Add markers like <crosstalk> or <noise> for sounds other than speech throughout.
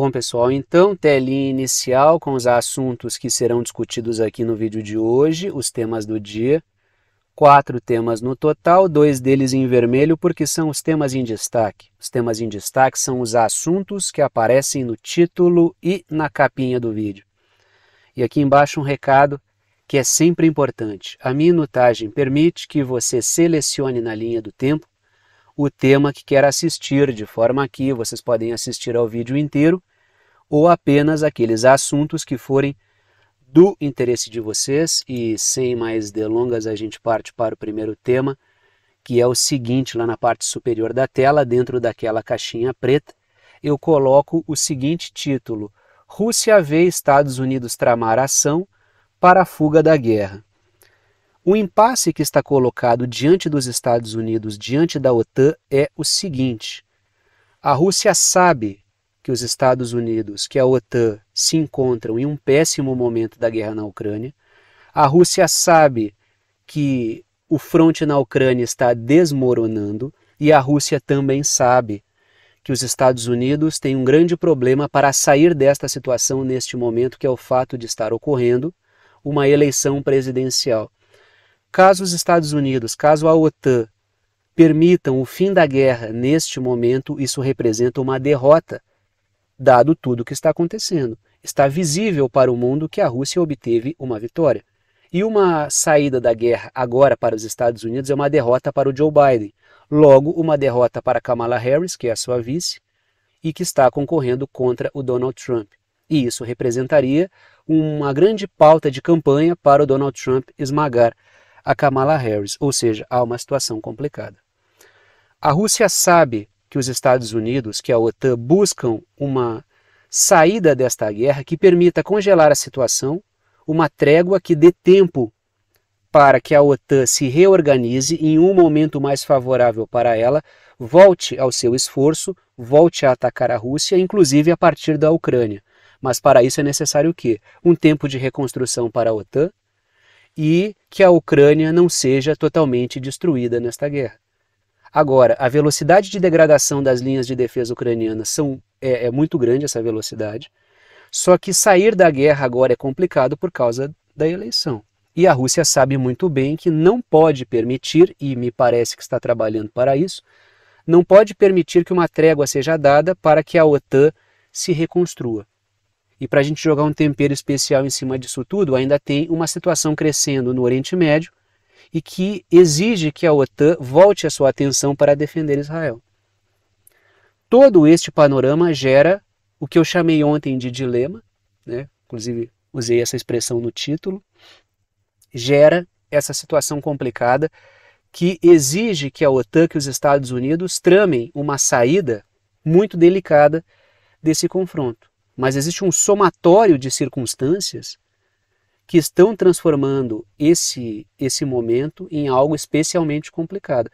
Bom, pessoal, então telinha inicial com os assuntos que serão discutidos aqui no vídeo de hoje, os temas do dia. Quatro temas no total, dois deles em vermelho porque são os temas em destaque. Os temas em destaque são os assuntos que aparecem no título e na capinha do vídeo. E aqui embaixo um recado que é sempre importante. A minutagem permite que você selecione na linha do tempo o tema que quer assistir, de forma que vocês podem assistir ao vídeo inteiro ou apenas aqueles assuntos que forem do interesse de vocês. E sem mais delongas, a gente parte para o primeiro tema, que é o seguinte: lá na parte superior da tela, dentro daquela caixinha preta, eu coloco o seguinte título: Rússia vê Estados Unidos tramar ação para a fuga da guerra. O impasse que está colocado diante dos Estados Unidos, diante da OTAN, é o seguinte: a Rússia sabe que os Estados Unidos, que a OTAN se encontram em um péssimo momento da guerra na Ucrânia. A Rússia sabe que o fronte na Ucrânia está desmoronando e a Rússia também sabe que os Estados Unidos têm um grande problema para sair desta situação neste momento, que é o fato de estar ocorrendo uma eleição presidencial. Caso os Estados Unidos, caso a OTAN permitam o fim da guerra neste momento, isso representa uma derrota, dado tudo o que está acontecendo. Está visível para o mundo que a Rússia obteve uma vitória. E uma saída da guerra agora para os Estados Unidos é uma derrota para o Joe Biden. Logo, uma derrota para Kamala Harris, que é a sua vice, e que está concorrendo contra o Donald Trump. E isso representaria uma grande pauta de campanha para o Donald Trump esmagar a Kamala Harris, ou seja, há uma situação complicada. A Rússia sabe que os Estados Unidos, que a OTAN, buscam uma saída desta guerra que permita congelar a situação, uma trégua que dê tempo para que a OTAN se reorganize em um momento mais favorável para ela, volte ao seu esforço, volte a atacar a Rússia, inclusive a partir da Ucrânia. Mas para isso é necessário o quê? Um tempo de reconstrução para a OTAN, e que a Ucrânia não seja totalmente destruída nesta guerra. Agora, a velocidade de degradação das linhas de defesa ucranianas são, é, é muito grande, essa velocidade. Só que sair da guerra agora é complicado por causa da eleição. E a Rússia sabe muito bem que não pode permitir, e me parece que está trabalhando para isso, não pode permitir que uma trégua seja dada para que a OTAN se reconstrua. E para a gente jogar um tempero especial em cima disso tudo, ainda tem uma situação crescendo no Oriente Médio e que exige que a OTAN volte a sua atenção para defender Israel. Todo este panorama gera o que eu chamei ontem de dilema, né? inclusive usei essa expressão no título, gera essa situação complicada que exige que a OTAN, que os Estados Unidos tramem uma saída muito delicada desse confronto mas existe um somatório de circunstâncias que estão transformando esse esse momento em algo especialmente complicado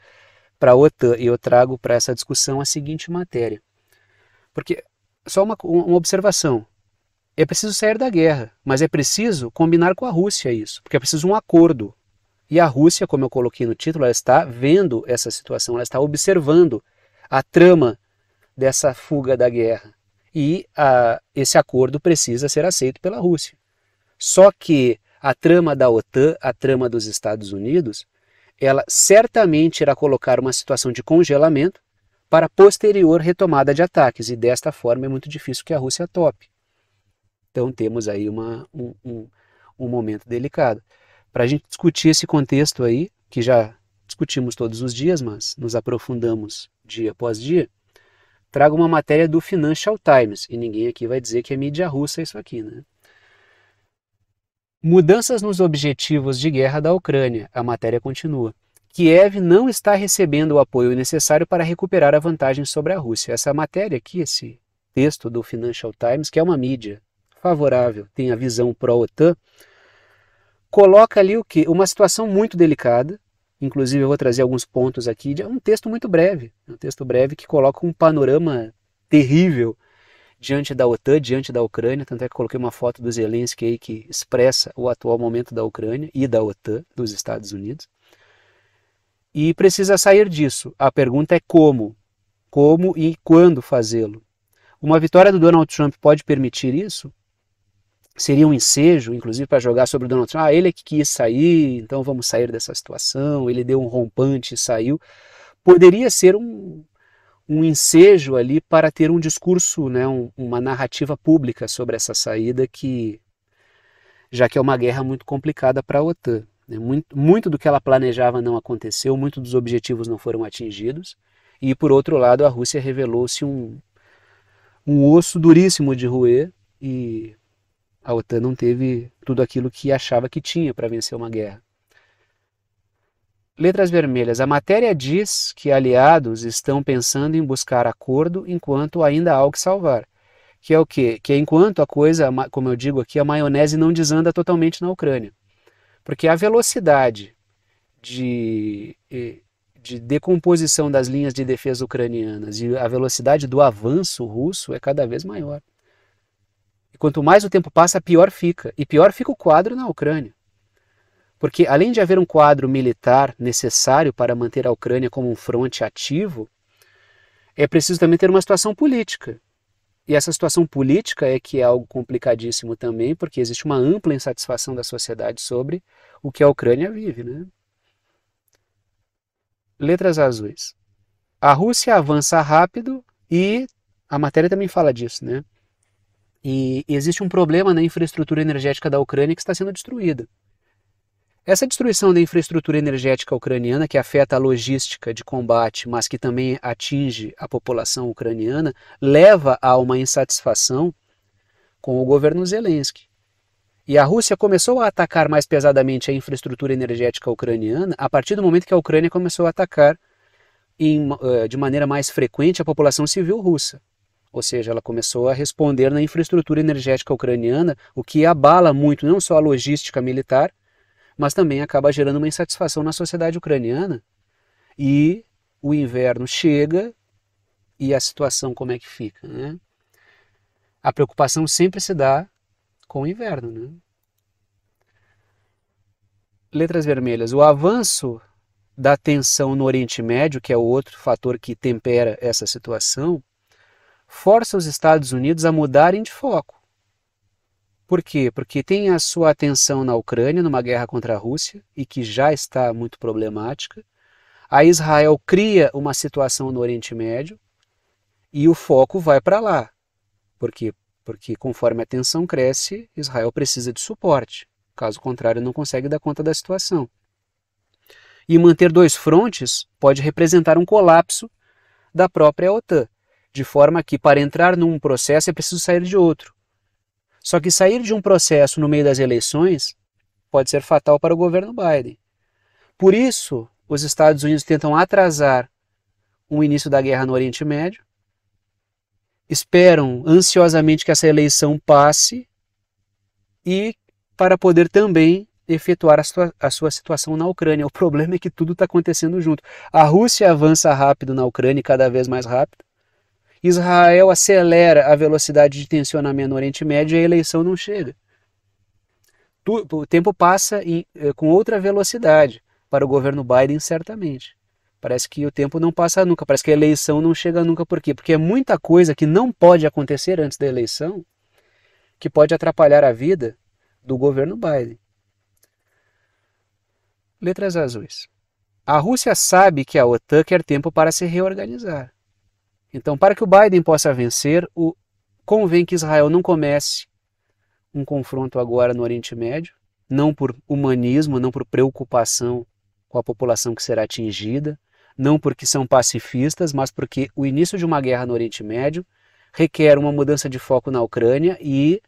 para a OTAN. E eu trago para essa discussão a seguinte matéria. Porque só uma, uma observação. É preciso sair da guerra, mas é preciso combinar com a Rússia isso, porque é preciso um acordo. E a Rússia, como eu coloquei no título, ela está vendo essa situação, ela está observando a trama dessa fuga da guerra e ah, esse acordo precisa ser aceito pela Rússia. Só que a trama da OTAN, a trama dos Estados Unidos, ela certamente irá colocar uma situação de congelamento para posterior retomada de ataques, e desta forma é muito difícil que a Rússia tope. Então temos aí uma, um, um, um momento delicado. Para a gente discutir esse contexto aí, que já discutimos todos os dias, mas nos aprofundamos dia após dia, traga uma matéria do Financial Times, e ninguém aqui vai dizer que é mídia russa isso aqui, né? Mudanças nos objetivos de guerra da Ucrânia, a matéria continua. Kiev não está recebendo o apoio necessário para recuperar a vantagem sobre a Rússia. Essa matéria aqui, esse texto do Financial Times, que é uma mídia favorável, tem a visão pró-OTAN, coloca ali o que? Uma situação muito delicada, Inclusive, eu vou trazer alguns pontos aqui. É um texto muito breve, é um texto breve que coloca um panorama terrível diante da OTAN, diante da Ucrânia. Tanto é que coloquei uma foto do Zelensky aí que expressa o atual momento da Ucrânia e da OTAN, dos Estados Unidos. E precisa sair disso. A pergunta é como, como e quando fazê-lo. Uma vitória do Donald Trump pode permitir isso? seria um ensejo, inclusive, para jogar sobre o Donald Trump. Ah, ele é que quis sair, então vamos sair dessa situação. Ele deu um rompante e saiu. Poderia ser um, um ensejo ali para ter um discurso, né, um, uma narrativa pública sobre essa saída, que já que é uma guerra muito complicada para a OTAN. Né? Muito, muito do que ela planejava não aconteceu, muitos dos objetivos não foram atingidos. E, por outro lado, a Rússia revelou-se um, um osso duríssimo de roer e a OTAN não teve tudo aquilo que achava que tinha para vencer uma guerra. Letras vermelhas. A matéria diz que aliados estão pensando em buscar acordo enquanto ainda há o que salvar. Que é o quê? Que é enquanto a coisa, como eu digo aqui, a maionese não desanda totalmente na Ucrânia. Porque a velocidade de, de decomposição das linhas de defesa ucranianas e a velocidade do avanço russo é cada vez maior. Quanto mais o tempo passa, pior fica. E pior fica o quadro na Ucrânia. Porque além de haver um quadro militar necessário para manter a Ucrânia como um fronte ativo, é preciso também ter uma situação política. E essa situação política é que é algo complicadíssimo também, porque existe uma ampla insatisfação da sociedade sobre o que a Ucrânia vive. Né? Letras azuis. A Rússia avança rápido e a matéria também fala disso, né? E existe um problema na infraestrutura energética da Ucrânia que está sendo destruída. Essa destruição da infraestrutura energética ucraniana, que afeta a logística de combate, mas que também atinge a população ucraniana, leva a uma insatisfação com o governo Zelensky. E a Rússia começou a atacar mais pesadamente a infraestrutura energética ucraniana a partir do momento que a Ucrânia começou a atacar em, eh, de maneira mais frequente a população civil russa. Ou seja, ela começou a responder na infraestrutura energética ucraniana, o que abala muito não só a logística militar, mas também acaba gerando uma insatisfação na sociedade ucraniana. E o inverno chega e a situação como é que fica, né? A preocupação sempre se dá com o inverno, né? Letras vermelhas. O avanço da tensão no Oriente Médio, que é o outro fator que tempera essa situação, força os Estados Unidos a mudarem de foco. Por quê? Porque tem a sua atenção na Ucrânia, numa guerra contra a Rússia, e que já está muito problemática. A Israel cria uma situação no Oriente Médio e o foco vai para lá. Por quê? Porque conforme a tensão cresce, Israel precisa de suporte. Caso contrário, não consegue dar conta da situação. E manter dois frontes pode representar um colapso da própria OTAN de forma que para entrar num processo é preciso sair de outro. Só que sair de um processo no meio das eleições pode ser fatal para o governo Biden. Por isso, os Estados Unidos tentam atrasar o início da guerra no Oriente Médio, esperam ansiosamente que essa eleição passe e para poder também efetuar a sua, a sua situação na Ucrânia. O problema é que tudo está acontecendo junto. A Rússia avança rápido na Ucrânia, cada vez mais rápido. Israel acelera a velocidade de tensionamento no Oriente Médio e a eleição não chega. O tempo passa eh, com outra velocidade para o governo Biden, certamente. Parece que o tempo não passa nunca, parece que a eleição não chega nunca. Por quê? Porque é muita coisa que não pode acontecer antes da eleição que pode atrapalhar a vida do governo Biden. Letras azuis. A Rússia sabe que a OTAN quer tempo para se reorganizar. Então, para que o Biden possa vencer, o, convém que Israel não comece um confronto agora no Oriente Médio, não por humanismo, não por preocupação com a população que será atingida, não porque são pacifistas, mas porque o início de uma guerra no Oriente Médio requer uma mudança de foco na Ucrânia e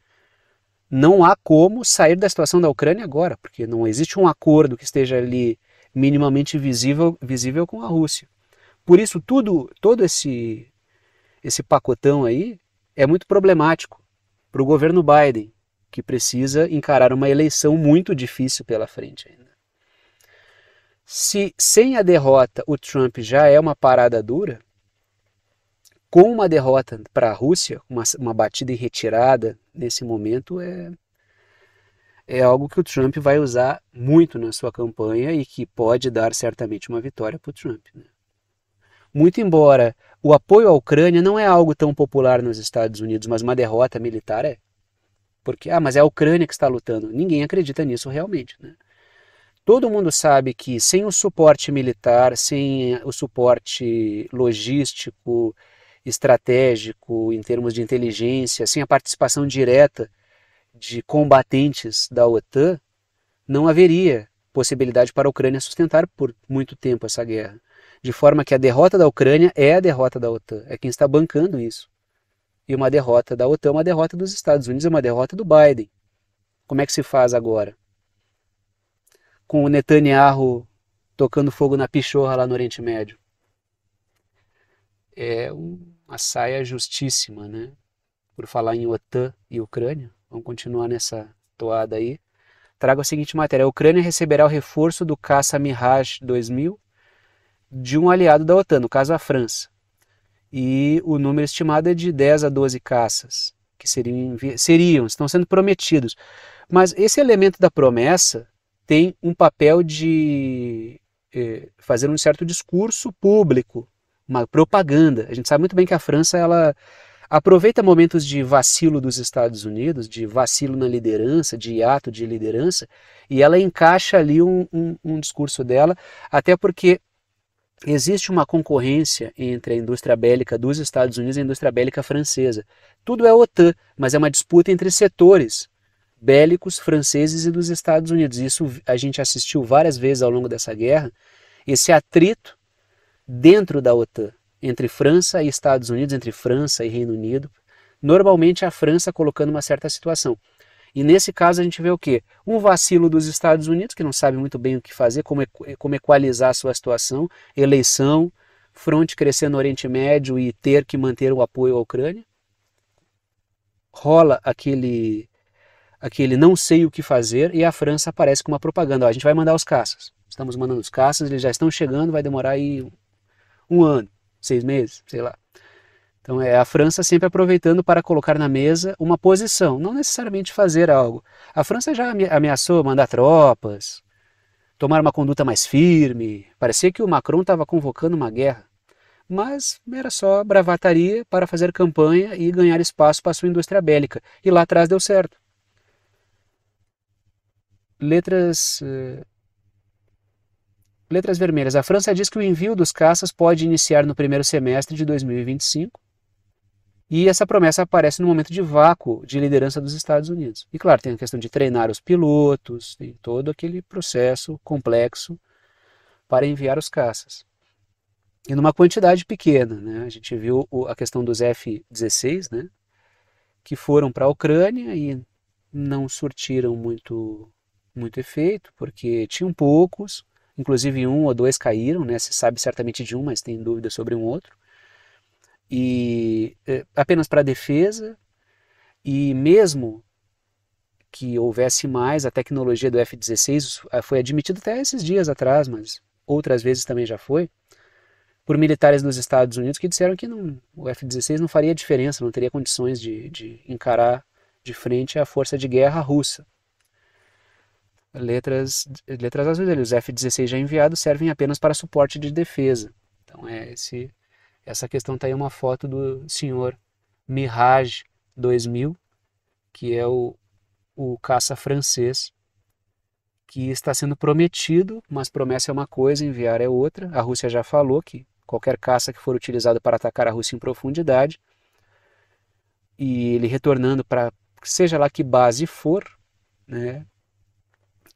não há como sair da situação da Ucrânia agora, porque não existe um acordo que esteja ali minimamente visível, visível com a Rússia. Por isso, tudo, todo esse esse pacotão aí é muito problemático para o governo Biden, que precisa encarar uma eleição muito difícil pela frente ainda. Se sem a derrota o Trump já é uma parada dura, com uma derrota para a Rússia, uma, uma batida em retirada nesse momento é é algo que o Trump vai usar muito na sua campanha e que pode dar certamente uma vitória para o Trump. Né? Muito embora o apoio à Ucrânia não é algo tão popular nos Estados Unidos, mas uma derrota militar é. Porque, ah, mas é a Ucrânia que está lutando. Ninguém acredita nisso realmente. Né? Todo mundo sabe que sem o suporte militar, sem o suporte logístico, estratégico, em termos de inteligência, sem a participação direta de combatentes da OTAN, não haveria possibilidade para a Ucrânia sustentar por muito tempo essa guerra de forma que a derrota da Ucrânia é a derrota da OTAN, é quem está bancando isso. E uma derrota da OTAN é uma derrota dos Estados Unidos, é uma derrota do Biden. Como é que se faz agora? Com o Netanyahu tocando fogo na pichorra lá no Oriente Médio. É uma saia justíssima, né? Por falar em OTAN e Ucrânia, vamos continuar nessa toada aí. Trago a seguinte matéria: a Ucrânia receberá o reforço do caça Mirage 2000 de um aliado da OTAN, no caso a França. E o número estimado é de 10 a 12 caças, que seriam, seriam estão sendo prometidos. Mas esse elemento da promessa tem um papel de eh, fazer um certo discurso público, uma propaganda. A gente sabe muito bem que a França ela aproveita momentos de vacilo dos Estados Unidos, de vacilo na liderança, de hiato de liderança, e ela encaixa ali um, um, um discurso dela, até porque existe uma concorrência entre a indústria bélica dos Estados Unidos e a indústria bélica francesa. Tudo é OTAN, mas é uma disputa entre setores bélicos franceses e dos Estados Unidos. Isso a gente assistiu várias vezes ao longo dessa guerra, esse atrito dentro da OTAN, entre França e Estados Unidos, entre França e Reino Unido, normalmente a França colocando uma certa situação. E nesse caso a gente vê o quê? Um vacilo dos Estados Unidos, que não sabe muito bem o que fazer, como, como equalizar a sua situação, eleição, fronte crescer no Oriente Médio e ter que manter o apoio à Ucrânia. Rola aquele aquele não sei o que fazer e a França aparece com uma propaganda, ó, a gente vai mandar os caças. Estamos mandando os caças, eles já estão chegando, vai demorar aí um ano, seis meses, sei lá. Então é a França sempre aproveitando para colocar na mesa uma posição, não necessariamente fazer algo. A França já ameaçou mandar tropas, tomar uma conduta mais firme. Parecia que o Macron estava convocando uma guerra. Mas era só bravataria para fazer campanha e ganhar espaço para sua indústria bélica. E lá atrás deu certo. Letras. Eh, letras vermelhas. A França diz que o envio dos caças pode iniciar no primeiro semestre de 2025 e essa promessa aparece no momento de vácuo de liderança dos Estados Unidos. E claro, tem a questão de treinar os pilotos, tem todo aquele processo complexo para enviar os caças. E numa quantidade pequena, né? A gente viu a questão dos F-16, né? Que foram para a Ucrânia e não surtiram muito, muito efeito, porque tinham poucos, inclusive um ou dois caíram, né? Se sabe certamente de um, mas tem dúvida sobre um outro e eh, apenas para defesa e mesmo que houvesse mais a tecnologia do F-16 ah, foi admitido até esses dias atrás, mas outras vezes também já foi por militares nos Estados Unidos que disseram que não, o F-16 não faria diferença, não teria condições de, de encarar de frente a força de guerra russa. Letras, letras azuis, os F-16 já enviados servem apenas para suporte de defesa. Então é esse essa questão tá aí uma foto do senhor Mirage 2000, que é o, o caça francês, que está sendo prometido, mas promessa é uma coisa, enviar é outra. A Rússia já falou que qualquer caça que for utilizado para atacar a Rússia em profundidade, e ele retornando para seja lá que base for, né,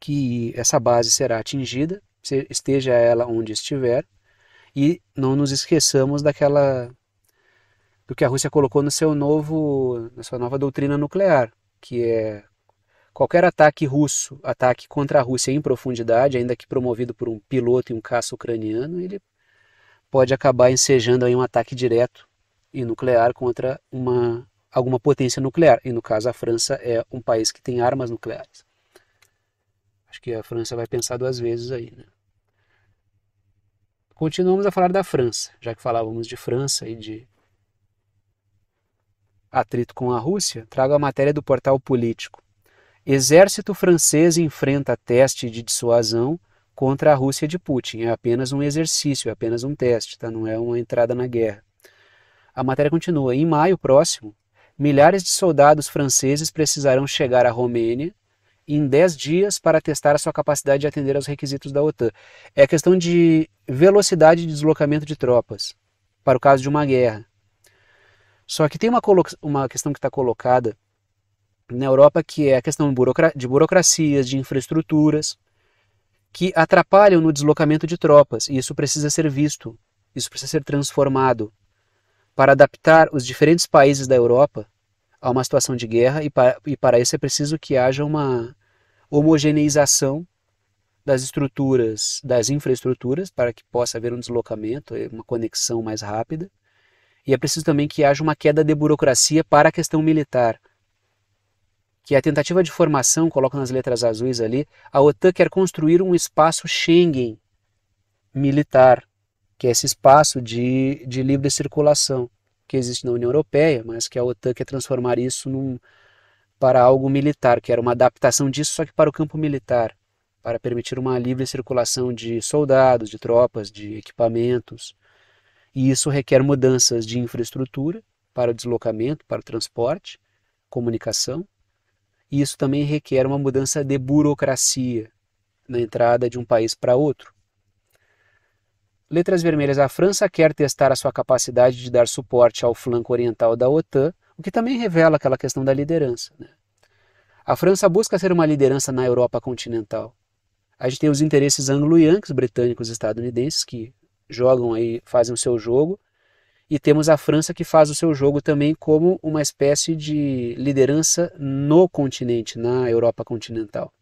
que essa base será atingida, esteja ela onde estiver, e não nos esqueçamos daquela do que a Rússia colocou no seu novo, na sua nova doutrina nuclear, que é qualquer ataque russo, ataque contra a Rússia em profundidade, ainda que promovido por um piloto e um caça ucraniano, ele pode acabar ensejando aí um ataque direto e nuclear contra uma alguma potência nuclear. E no caso a França é um país que tem armas nucleares. Acho que a França vai pensar duas vezes aí, né? Continuamos a falar da França, já que falávamos de França e de atrito com a Rússia, trago a matéria do portal político. Exército francês enfrenta teste de dissuasão contra a Rússia de Putin. É apenas um exercício, é apenas um teste, tá? não é uma entrada na guerra. A matéria continua. Em maio próximo, milhares de soldados franceses precisarão chegar à Romênia em 10 dias para testar a sua capacidade de atender aos requisitos da OTAN. É questão de velocidade de deslocamento de tropas, para o caso de uma guerra. Só que tem uma, uma questão que está colocada na Europa que é a questão de burocracias, de infraestruturas, que atrapalham no deslocamento de tropas, e isso precisa ser visto, isso precisa ser transformado para adaptar os diferentes países da Europa a uma situação de guerra e para, e para, isso é preciso que haja uma homogeneização das estruturas, das infraestruturas, para que possa haver um deslocamento, eh, uma conexão mais rápida. E é preciso também que haja uma queda de burocracia para a questão militar, que a tentativa de formação, coloco nas letras azuis ali, a OTAN quer construir um espaço Schengen militar, que é esse espaço de, de livre circulação que existe na União Europeia, mas que a OTAN quer transformar isso num, para algo militar, que era uma adaptação disso só que para o campo militar, para permitir uma livre circulação de soldados, de tropas, de equipamentos. E isso requer mudanças de infraestrutura para o deslocamento, para o transporte, comunicação. E isso também requer uma mudança de burocracia na entrada de um país para outro. Letras vermelhas: A França quer testar a sua capacidade de dar suporte ao flanco oriental da OTAN o que também revela aquela questão da liderança. Né? A França busca ser uma liderança na Europa continental. A gente tem os interesses anglo-yanks, britânicos e estadunidenses, que jogam aí, fazem o seu jogo, e temos a França que faz o seu jogo também como uma espécie de liderança no continente, na Europa continental.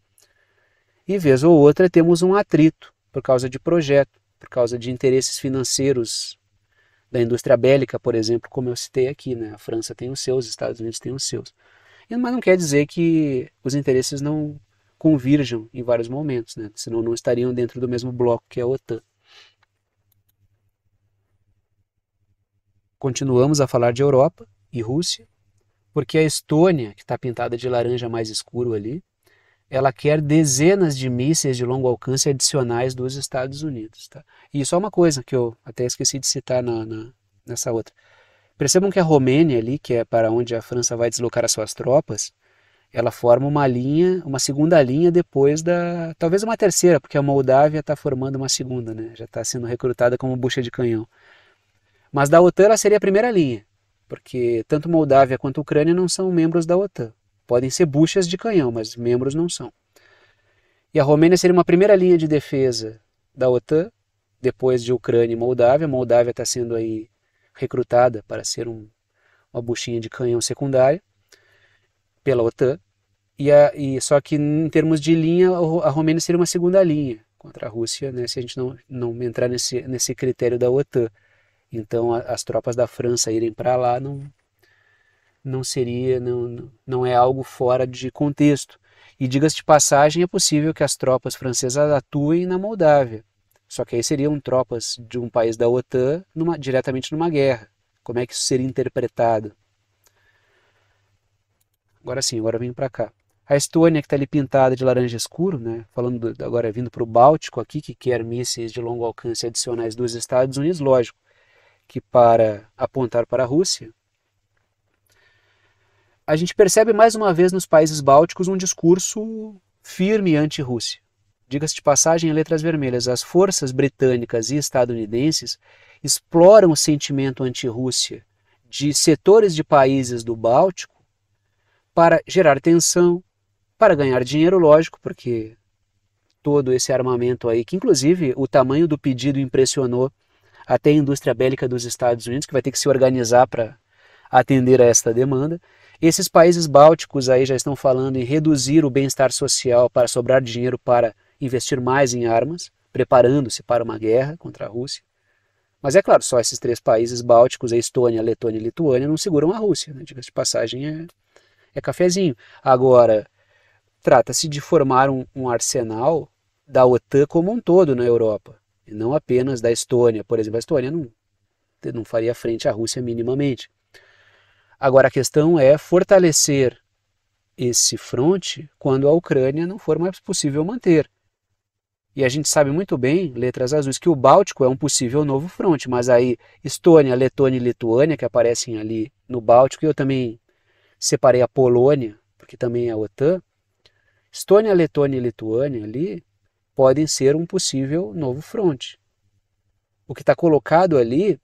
E vez ou outra temos um atrito por causa de projeto, por causa de interesses financeiros da indústria bélica, por exemplo, como eu citei aqui, né? A França tem os seus, os Estados Unidos tem os seus. Mas não quer dizer que os interesses não convirjam em vários momentos, né? Senão não estariam dentro do mesmo bloco que a OTAN. Continuamos a falar de Europa e Rússia, porque a Estônia, que está pintada de laranja mais escuro ali, ela quer dezenas de mísseis de longo alcance adicionais dos Estados Unidos. Tá? E só uma coisa que eu até esqueci de citar na, na, nessa outra. Percebam que a Romênia ali, que é para onde a França vai deslocar as suas tropas, ela forma uma linha, uma segunda linha depois da, talvez uma terceira, porque a Moldávia está formando uma segunda, né? Já está sendo recrutada como bucha de canhão. Mas da OTAN ela seria a primeira linha, porque tanto Moldávia quanto Ucrânia não são membros da OTAN. Podem ser buchas de canhão, mas membros não são. E a Romênia seria uma primeira linha de defesa da OTAN, depois de Ucrânia e Moldávia. Moldávia está sendo aí recrutada para ser um, uma buchinha de canhão secundária pela OTAN. E, a, e só que em termos de linha, a Romênia seria uma segunda linha contra a Rússia, né, se a gente não, não entrar nesse, nesse critério da OTAN. Então a, as tropas da França irem para lá não, não seria, não, não é algo fora de contexto. E diga-se de passagem, é possível que as tropas francesas atuem na Moldávia. Só que aí seriam tropas de um país da OTAN numa, diretamente numa guerra. Como é que isso seria interpretado? Agora sim, agora vim para cá. A Estônia, que está ali pintada de laranja escuro, né? falando do, agora vindo para o Báltico aqui, que quer mísseis de longo alcance adicionais dos Estados Unidos, lógico, que para apontar para a Rússia, a gente percebe mais uma vez nos países bálticos um discurso firme anti-Rússia. Diga-se de passagem, em letras vermelhas, as forças britânicas e estadunidenses exploram o sentimento anti-Rússia de setores de países do Báltico para gerar tensão, para ganhar dinheiro, lógico, porque todo esse armamento aí, que inclusive o tamanho do pedido impressionou até a indústria bélica dos Estados Unidos, que vai ter que se organizar para atender a esta demanda. Esses países bálticos aí já estão falando em reduzir o bem-estar social para sobrar dinheiro para investir mais em armas, preparando-se para uma guerra contra a Rússia. Mas é claro, só esses três países bálticos, a Estônia, a Letônia e a Lituânia, não seguram a Rússia. Né? Diga-se de passagem, é, é cafezinho. Agora, trata-se de formar um, um, arsenal da OTAN como um todo na Europa, e não apenas da Estônia. Por exemplo, a Estônia não, não faria frente à Rússia minimamente. Agora a questão é fortalecer esse fronte quando a Ucrânia não for mais possível manter. E a gente sabe muito bem, letras azuis, que o Báltico é um possível novo fronte, mas aí Estônia, Letônia e Lituânia, que aparecem ali no Báltico, e eu também separei a Polônia, porque também é a OTAN. Estônia, Letônia e Lituânia ali podem ser um possível novo fronte. O que está colocado ali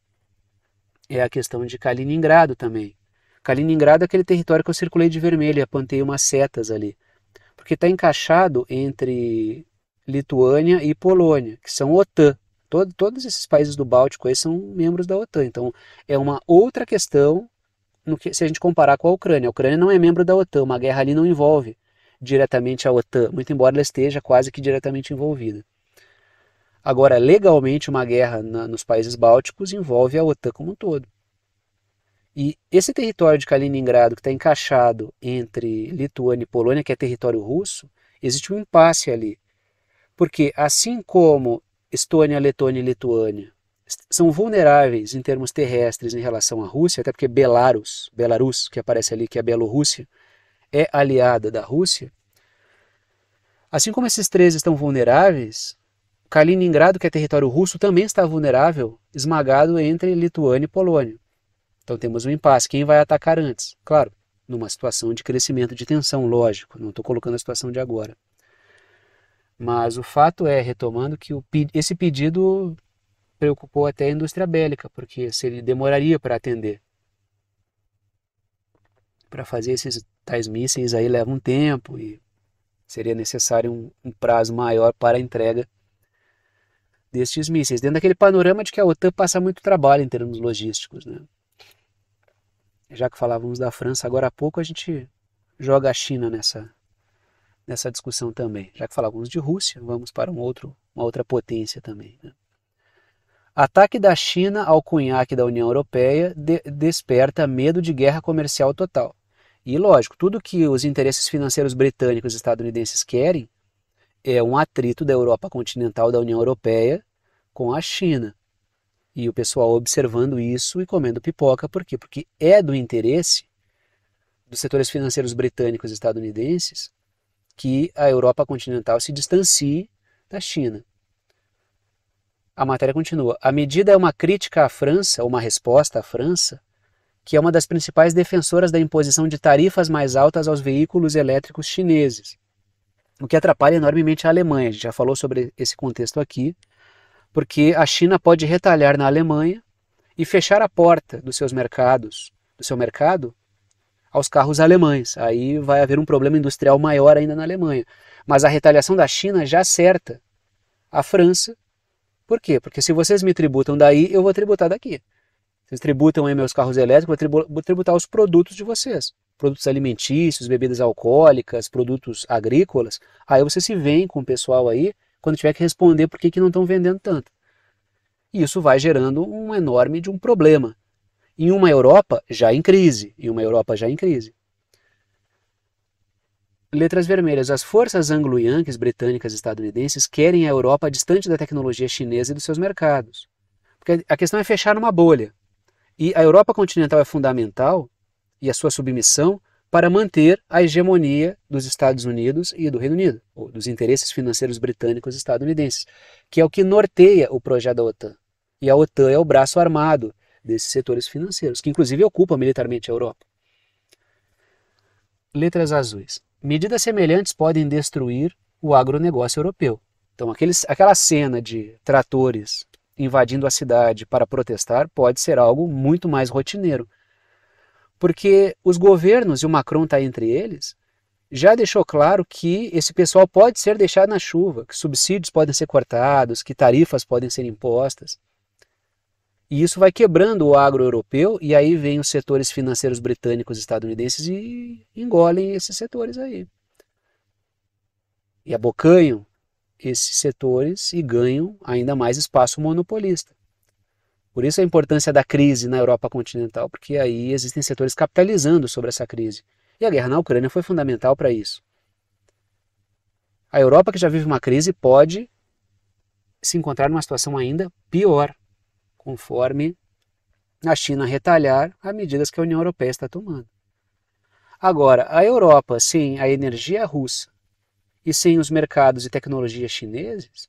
é a questão de Kaliningrado também. Kaliningrado é aquele território que eu circulei de vermelho e apontei umas setas ali. Porque está encaixado entre Lituânia e Polônia, que são OTAN. Todo, todos esses países do Báltico aí são membros da OTAN. Então é uma outra questão que, se a gente comparar com a Ucrânia. A Ucrânia não é membro da OTAN, uma guerra ali não envolve diretamente a OTAN, muito embora ela esteja quase que diretamente envolvida. Agora, legalmente, uma guerra na, nos países bálticos envolve a OTAN como um todo. E esse território de Kaliningrado, que está encaixado entre Lituânia e Polônia, que é território russo, existe um impasse ali. Porque, assim como Estônia, Letônia e Lituânia são vulneráveis em termos terrestres em relação à Rússia, até porque Belarus, Belarus, que aparece ali, que é a Bielorrússia, é aliada da Rússia. Assim como esses três estão vulneráveis, Kaliningrado, que é território russo, também está vulnerável, esmagado entre Lituânia e Polônia. Então temos um impasse. Quem vai atacar antes? Claro, numa situação de crescimento de tensão, lógico. Não estou colocando a situação de agora. Mas o fato é, retomando, que o, esse pedido preocupou até a indústria bélica, porque se ele demoraria para atender. Para fazer esses tais mísseis aí leva um tempo e seria necessário um, um prazo maior para a entrega destes mísseis, dentro daquele panorama de que a OTAN passa muito trabalho em termos logísticos. Né? já que falávamos da França agora há pouco, a gente joga a China nessa, nessa discussão também. Já que falávamos de Rússia, vamos para um outro, uma outra potência também. Né? Ataque da China ao cunhaque da União Europeia de, desperta medo de guerra comercial total. E lógico, tudo que os interesses financeiros britânicos e estadunidenses querem é um atrito da Europa continental, da União Europeia, com a China. E o pessoal observando isso e comendo pipoca, por quê? Porque é do interesse dos setores financeiros britânicos e estadunidenses que a Europa continental se distancie da China. A matéria continua. A medida é uma crítica à França, uma resposta à França, que é uma das principais defensoras da imposição de tarifas mais altas aos veículos elétricos chineses, o que atrapalha enormemente a Alemanha. A gente já falou sobre esse contexto aqui porque a China pode retalhar na Alemanha e fechar a porta dos seus mercados, do seu mercado, aos carros alemães. Aí vai haver um problema industrial maior ainda na Alemanha. Mas a retaliação da China já acerta a França. Por quê? Porque se vocês me tributam daí, eu vou tributar daqui. Vocês tributam aí meus carros elétricos, eu vou tributar os produtos de vocês. Produtos alimentícios, bebidas alcoólicas, produtos agrícolas. Aí você se vem com o pessoal aí quando tiver que responder por que, que não estão vendendo tanto. E isso vai gerando um enorme de um problema. Em uma Europa já em crise, em uma Europa já em crise. Letras vermelhas. As forças anglo-yankees, britânicas e estadunidenses querem a Europa distante da tecnologia chinesa e dos seus mercados. Porque a questão é fechar uma bolha. E a Europa continental é fundamental, e a sua submissão para manter a hegemonia dos Estados Unidos e do Reino Unido, ou dos interesses financeiros britânicos e estadunidenses, que é o que norteia o projeto da OTAN. E a OTAN é o braço armado desses setores financeiros, que inclusive ocupa militarmente a Europa. Letras azuis. Medidas semelhantes podem destruir o agronegócio europeu. Então, aqueles, aquela cena de tratores invadindo a cidade para protestar pode ser algo muito mais rotineiro porque os governos, e o Macron está entre eles, já deixou claro que esse pessoal pode ser deixado na chuva, que subsídios podem ser cortados, que tarifas podem ser impostas. E isso vai quebrando o agro europeu, e aí vem os setores financeiros britânicos e estadunidenses e engolem esses setores aí. E abocanham esses setores e ganham ainda mais espaço monopolista. Por isso a importância da crise na Europa continental, porque aí existem setores capitalizando sobre essa crise. E a guerra na Ucrânia foi fundamental para isso. A Europa, que já vive uma crise, pode se encontrar numa situação ainda pior, conforme a China retalhar as medidas que a União Europeia está tomando. Agora, a Europa sem a energia russa e sem os mercados e tecnologias chineses,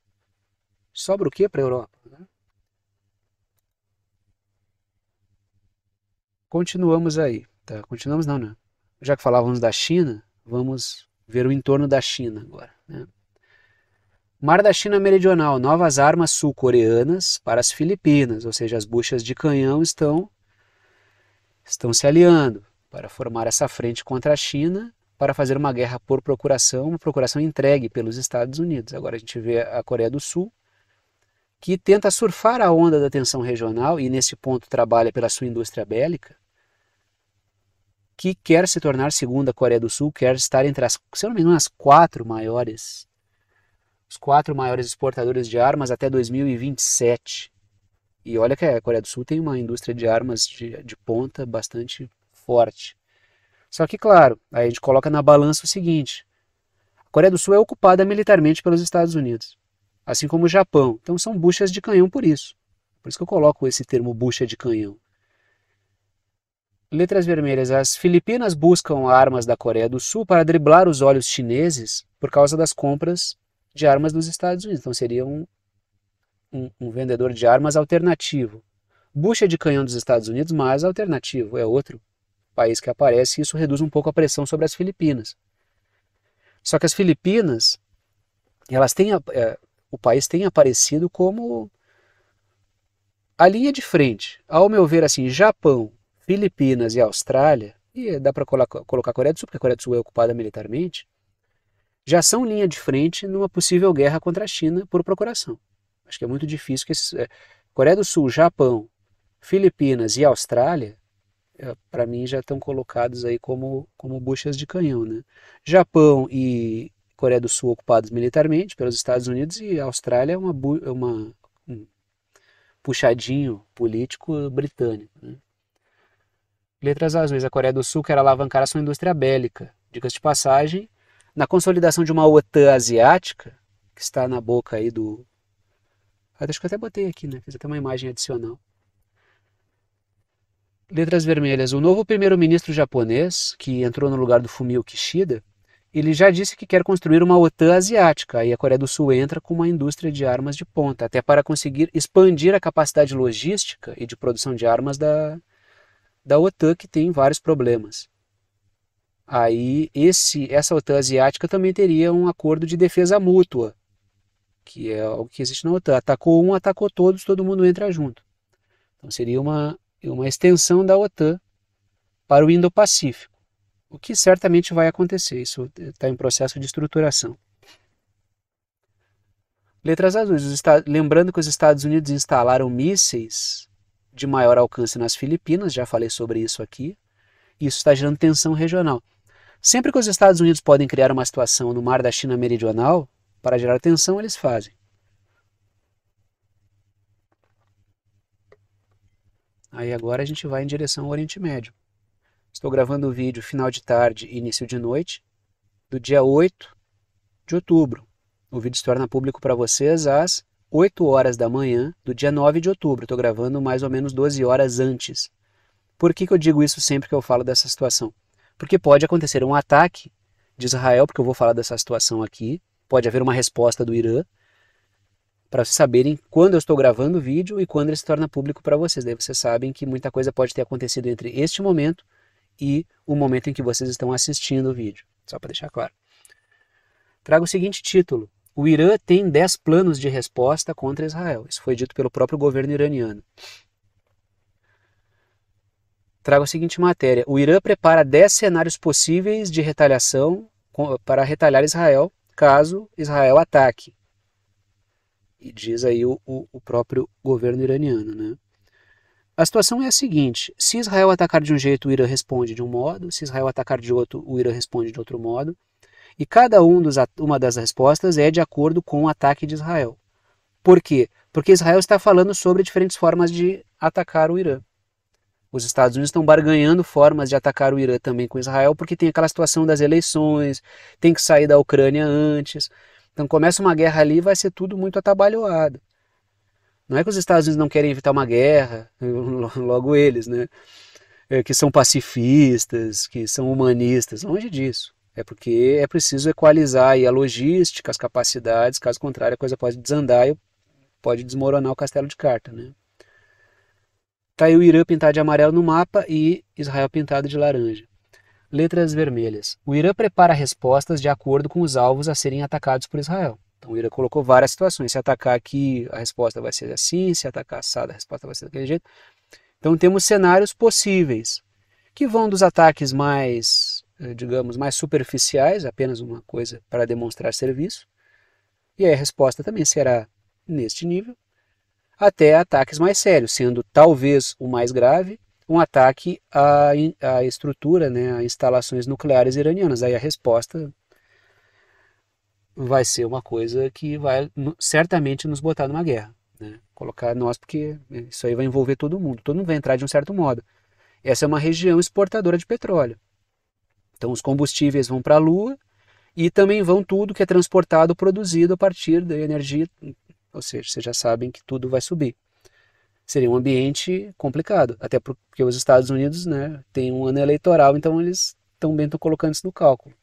sobra o que para a Europa? continuamos aí. Tá? Continuamos não, né? Já que falávamos da China, vamos ver o entorno da China agora. Né? Mar da China Meridional, novas armas sul-coreanas para as Filipinas, ou seja, as buchas de canhão estão, estão se aliando para formar essa frente contra a China, para fazer uma guerra por procuração, uma procuração entregue pelos Estados Unidos. Agora a gente vê a Coreia do Sul que tenta surfar a onda da tensão regional e, nesse ponto, trabalha pela sua indústria bélica, que quer se tornar segunda Coreia do Sul, quer estar entre as, se não me engano, as quatro maiores, os quatro maiores exportadores de armas até 2027. E olha que a Coreia do Sul tem uma indústria de armas de, de ponta bastante forte. Só que, claro, aí a gente coloca na balança o seguinte: a Coreia do Sul é ocupada militarmente pelos Estados Unidos assim como o Japão. Então são buchas de canhão por isso. Por isso que eu coloco esse termo bucha de canhão. Letras vermelhas. As Filipinas buscam armas da Coreia do Sul para driblar os olhos chineses por causa das compras de armas dos Estados Unidos. Então seria um, um, um vendedor de armas alternativo. Bucha de canhão dos Estados Unidos, mas alternativo. É outro país que aparece e isso reduz um pouco a pressão sobre as Filipinas. Só que as Filipinas, elas têm, é, o país tem aparecido como a linha de frente. Ao meu ver, assim, Japão, Filipinas e Austrália, e dá para colocar a Coreia do Sul, porque a Coreia do Sul é ocupada militarmente, já são linha de frente numa possível guerra contra a China por procuração. Acho que é muito difícil que esses, é, Coreia do Sul, Japão, Filipinas e Austrália, é, para mim, já estão colocados aí como, como buchas de canhão. Né? Japão e, Coreia do Sul ocupados militarmente pelos Estados Unidos e a Austrália é uma, é uma, um puxadinho político britânico. Né? Letras azuis. A Coreia do Sul quer alavancar a sua indústria bélica. Dicas de passagem. Na consolidação de uma OTAN asiática, que está na boca aí do. acho que eu até botei aqui, né? Fiz até uma imagem adicional. Letras vermelhas. O novo primeiro-ministro japonês, que entrou no lugar do Fumio Kishida, ele já disse que quer construir uma OTAN asiática, e a Coreia do Sul entra com uma indústria de armas de ponta, até para conseguir expandir a capacidade logística e de produção de armas da, da OTAN, que tem vários problemas. Aí esse, essa OTAN asiática também teria um acordo de defesa mútua, que é algo que existe na OTAN. Atacou um, atacou todos, todo mundo entra junto. Então seria uma, uma extensão da OTAN para o Indo-Pacífico. O que certamente vai acontecer, isso está em processo de estruturação. Letras azuis. lembrando que os Estados Unidos instalaram mísseis de maior alcance nas Filipinas, já falei sobre isso aqui. Isso está gerando tensão regional. Sempre que os Estados Unidos podem criar uma situação no mar da China meridional para gerar tensão, eles fazem. Aí agora a gente vai em direção ao Oriente Médio. Estou gravando o vídeo final de tarde e início de noite, do dia 8 de outubro. O vídeo se torna público para vocês às 8 horas da manhã do dia 9 de outubro. Estou gravando mais ou menos 12 horas antes. Por que, que eu digo isso sempre que eu falo dessa situação? Porque pode acontecer um ataque de Israel, porque eu vou falar dessa situação aqui, pode haver uma resposta do Irã, para vocês saberem quando eu estou gravando o vídeo e quando ele se torna público para vocês. Daí vocês sabem que muita coisa pode ter acontecido entre este momento e o momento em que vocês estão assistindo o vídeo, só para deixar claro. Traga o seguinte título: O Irã tem 10 planos de resposta contra Israel. Isso foi dito pelo próprio governo iraniano. Traga a seguinte matéria: O Irã prepara 10 cenários possíveis de retaliação para retalhar Israel caso Israel ataque. E diz aí o, o, o próprio governo iraniano, né? A situação é a seguinte: se Israel atacar de um jeito, o Irã responde de um modo, se Israel atacar de outro, o Irã responde de outro modo, e cada um dos, uma das respostas é de acordo com o ataque de Israel. Por quê? Porque Israel está falando sobre diferentes formas de atacar o Irã. Os Estados Unidos estão barganhando formas de atacar o Irã também com Israel, porque tem aquela situação das eleições, tem que sair da Ucrânia antes. Então começa uma guerra ali e vai ser tudo muito atabalhoado. Não é que os Estados Unidos não querem evitar uma guerra, <laughs> logo eles, né? É, que são pacifistas, que são humanistas, longe disso. É porque é preciso equalizar a logística, as capacidades, caso contrário a coisa pode desandar e pode desmoronar o castelo de carta, né? Tá aí o Irã pintado de amarelo no mapa e Israel pintado de laranja. Letras vermelhas. O Irã prepara respostas de acordo com os alvos a serem atacados por Israel. Então, Ira colocou várias situações. Se atacar aqui, a resposta vai ser assim. Se atacar assado, a resposta vai ser daquele jeito. Então, temos cenários possíveis, que vão dos ataques mais, eh, digamos, mais superficiais, apenas uma coisa para demonstrar serviço. E aí a resposta também será neste nível, até ataques mais sérios, sendo talvez o mais grave um ataque à, à estrutura, né, a instalações nucleares iranianas. Aí a resposta vai ser uma coisa que vai certamente nos botar numa guerra. Né? Colocar nós, porque né, isso aí vai envolver todo mundo, todo mundo vai entrar de um certo modo. Essa é uma região exportadora de petróleo. Então, os combustíveis vão para a Lua e também vão tudo que é transportado, produzido a partir da energia, ou seja, vocês já sabem que tudo vai subir. Seria um ambiente complicado, até porque os Estados Unidos né, têm um ano eleitoral, então eles também estão colocando isso no cálculo.